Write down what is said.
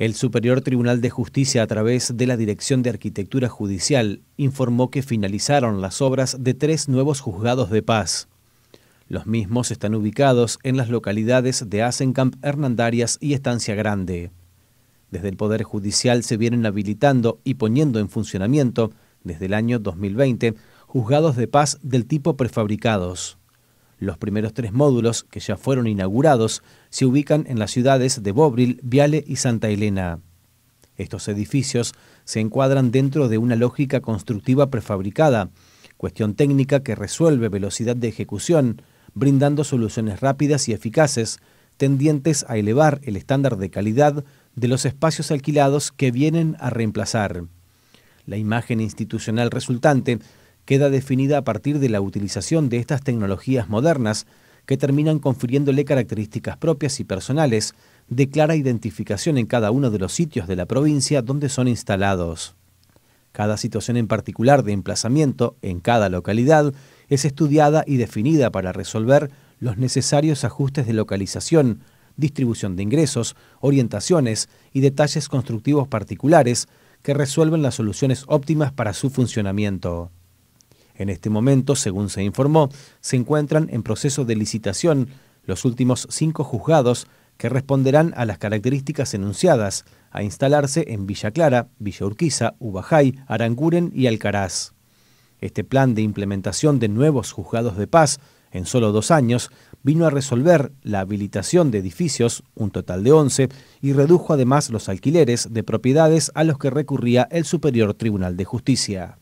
El Superior Tribunal de Justicia, a través de la Dirección de Arquitectura Judicial, informó que finalizaron las obras de tres nuevos juzgados de paz. Los mismos están ubicados en las localidades de Asencamp, Hernandarias y Estancia Grande. Desde el Poder Judicial se vienen habilitando y poniendo en funcionamiento, desde el año 2020, juzgados de paz del tipo prefabricados. Los primeros tres módulos, que ya fueron inaugurados, se ubican en las ciudades de Bobril, Viale y Santa Elena. Estos edificios se encuadran dentro de una lógica constructiva prefabricada, cuestión técnica que resuelve velocidad de ejecución, brindando soluciones rápidas y eficaces, tendientes a elevar el estándar de calidad de los espacios alquilados que vienen a reemplazar. La imagen institucional resultante queda definida a partir de la utilización de estas tecnologías modernas que terminan confiriéndole características propias y personales de clara identificación en cada uno de los sitios de la provincia donde son instalados. Cada situación en particular de emplazamiento en cada localidad es estudiada y definida para resolver los necesarios ajustes de localización, distribución de ingresos, orientaciones y detalles constructivos particulares que resuelven las soluciones óptimas para su funcionamiento. En este momento, según se informó, se encuentran en proceso de licitación los últimos cinco juzgados que responderán a las características enunciadas a instalarse en Villa Clara, Villa Urquiza, Ubajay, Aranguren y Alcaraz. Este plan de implementación de nuevos juzgados de paz en solo dos años vino a resolver la habilitación de edificios, un total de 11, y redujo además los alquileres de propiedades a los que recurría el Superior Tribunal de Justicia.